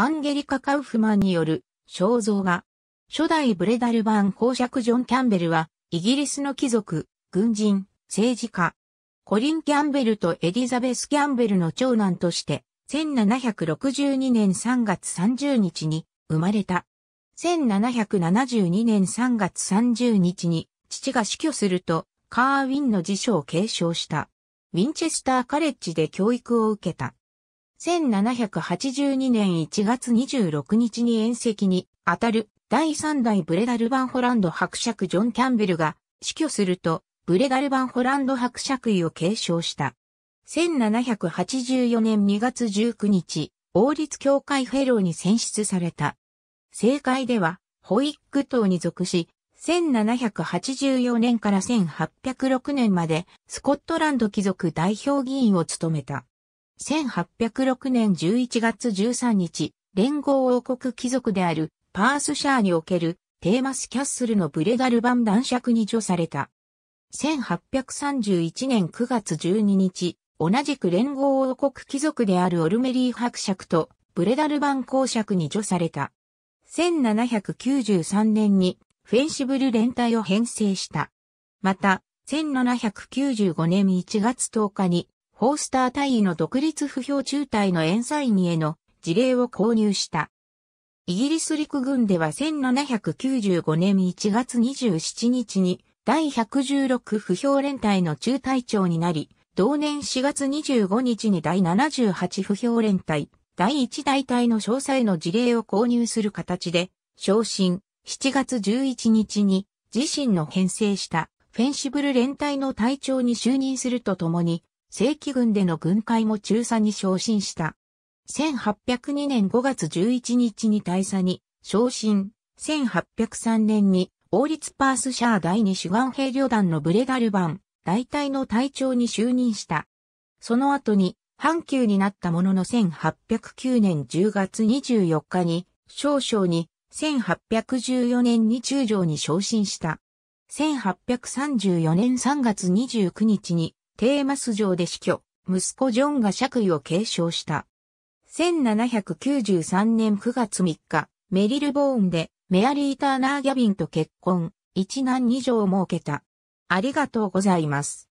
アンゲリカ・カウフマンによる肖像画。初代ブレダル版公爵ジョン・キャンベルは、イギリスの貴族、軍人、政治家。コリン・キャンベルとエリザベス・キャンベルの長男として、1762年3月30日に生まれた。1772年3月30日に父が死去すると、カーウィンの辞書を継承した。ウィンチェスターカレッジで教育を受けた。1782年1月26日に宴席に当たる第3代ブレダルバンホランド伯爵ジョン・キャンベルが死去するとブレダルバンホランド伯爵位を継承した。1784年2月19日、王立協会フェローに選出された。政界では、ホイック党に属し、1784年から1806年までスコットランド貴族代表議員を務めた。1806年11月13日、連合王国貴族であるパースシャーにおけるテーマスキャッスルのブレガル版男爵に除された。1831年9月12日、同じく連合王国貴族であるオルメリー伯爵とブレダル版公爵に除された。1793年にフェンシブル連隊を編成した。また、1795年1月10日にホースター隊員の独立不評中隊のサイニへの事例を購入した。イギリス陸軍では1795年1月27日に第116不評連隊の中隊長になり、同年4月25日に第78不評連隊、第1大隊の詳細の事例を購入する形で、昇進、7月11日に自身の編成したフェンシブル連隊の隊長に就任するとともに、正規軍での軍会も中佐に昇進した。1802年5月11日に大佐に昇進、1803年に王立パースシャー第二主眼兵旅団のブレダルバン、大隊の隊長に就任した。その後に、阪急になったものの1809年10月24日に、少々に、1814年に中将に昇進した。1834年3月29日に、テーマス城で死去、息子ジョンが爵位を継承した。1793年9月3日、メリルボーンでメアリー・ターナー・ギャビンと結婚、一男二女を設けた。ありがとうございます。